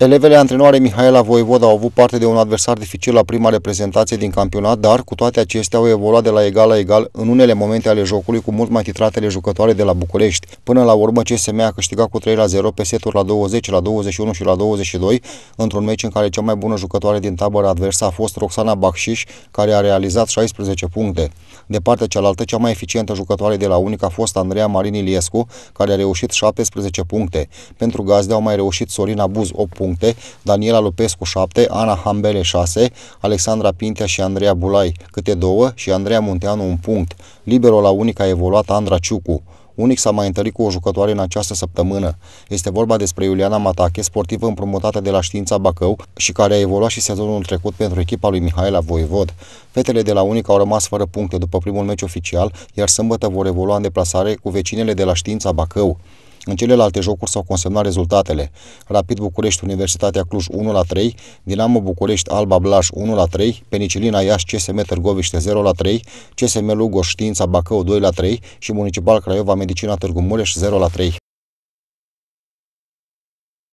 Elevele antrenoare Mihaela Voivod au avut parte de un adversar dificil la prima reprezentație din campionat, dar cu toate acestea au evoluat de la egal la egal în unele momente ale jocului cu mult mai titratele jucătoare de la București. Până la urmă, CSM a câștigat cu 3 la 0 pe seturi la 20, la 21 și la 22, într-un meci în care cea mai bună jucătoare din tabără adversă a fost Roxana Baxiș, care a realizat 16 puncte. De partea cealaltă, cea mai eficientă jucătoare de la Unic a fost Andreea Marin Iliescu, care a reușit 17 puncte. Pentru gazde au mai reușit Sorina Buz 8 puncte puncte, Daniela Lupescu 7, Ana Hambele 6, Alexandra Pintea și Andreea Bulai câte 2 și Andreea Munteanu un punct. Liberul la unic a evoluat Andra Ciucu. Unic s-a mai întâlnit cu o jucătoare în această săptămână. Este vorba despre Iuliana Matache, sportivă împrumutată de la Știința Bacău și care a evoluat și sezonul trecut pentru echipa lui Mihaela Voivod. Fetele de la Unic au rămas fără puncte după primul meci oficial, iar sâmbătă vor evolua în deplasare cu vecinele de la Știința Bacău. În celelalte jocuri s-au consemnat rezultatele. Rapid București Universitatea Cluj 1 la 3, Dinamo București Alba Blaș 1 la 3, Penicilina Iași CSM Târgoviște 0 la 3, CSM Lugo Știința Bacău 2 la 3 și Municipal Craiova Medicina Târgu Mureș 0 la 3.